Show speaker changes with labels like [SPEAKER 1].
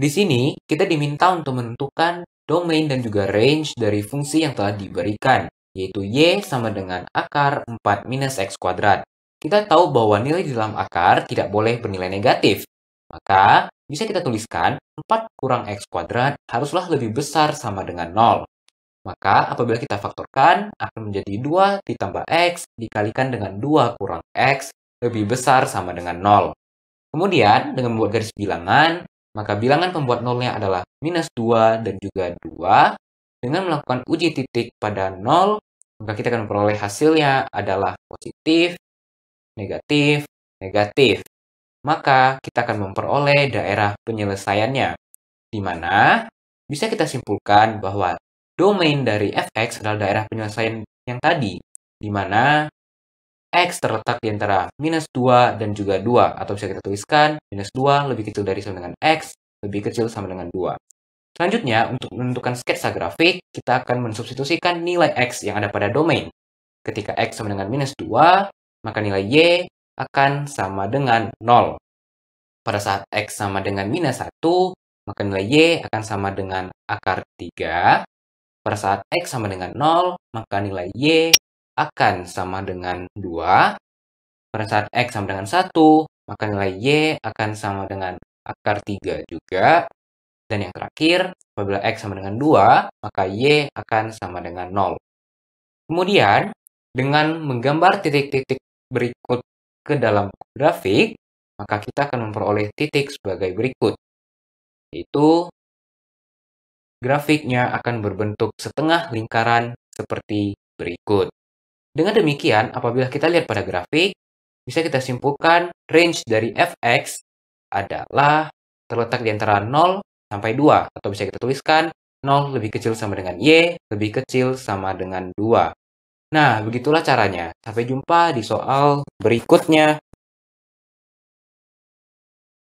[SPEAKER 1] Di sini, kita diminta untuk menentukan domain dan juga range dari fungsi yang telah diberikan, yaitu Y sama dengan akar 4 minus X kuadrat. Kita tahu bahwa nilai di dalam akar tidak boleh bernilai negatif. Maka, bisa kita tuliskan 4 kurang X kuadrat haruslah lebih besar sama dengan 0. Maka, apabila kita faktorkan, akan menjadi 2 ditambah X dikalikan dengan 2 kurang X lebih besar sama dengan 0. Kemudian, dengan membuat garis bilangan, maka bilangan pembuat nolnya adalah minus 2 dan juga 2. Dengan melakukan uji titik pada nol maka kita akan memperoleh hasilnya adalah positif, negatif, negatif. Maka kita akan memperoleh daerah penyelesaiannya, di mana bisa kita simpulkan bahwa domain dari fx adalah daerah penyelesaian yang tadi, di mana X terletak di antara minus 2 dan juga 2. Atau bisa kita tuliskan, minus 2 lebih kecil dari sama dengan X, lebih kecil sama dengan 2. Selanjutnya, untuk menentukan sketsa grafik, kita akan mensubstitusikan nilai X yang ada pada domain. Ketika X sama dengan minus 2, maka nilai Y akan sama dengan 0. Pada saat X sama dengan minus 1, maka nilai Y akan sama dengan akar 3. Pada saat X sama dengan 0, maka nilai Y akan sama dengan 2. Pada saat X sama dengan 1, maka nilai Y akan sama dengan akar 3 juga. Dan yang terakhir, apabila X sama dengan 2, maka Y akan sama dengan 0. Kemudian, dengan menggambar titik-titik berikut ke dalam grafik, maka kita akan memperoleh titik sebagai berikut. Yaitu, grafiknya akan berbentuk setengah lingkaran seperti berikut. Dengan demikian, apabila kita lihat pada grafik, bisa kita simpulkan range dari fx adalah terletak di antara 0 sampai 2 atau bisa kita tuliskan 0 lebih kecil sama dengan y lebih kecil sama dengan 2. Nah, begitulah caranya. Sampai jumpa di soal berikutnya.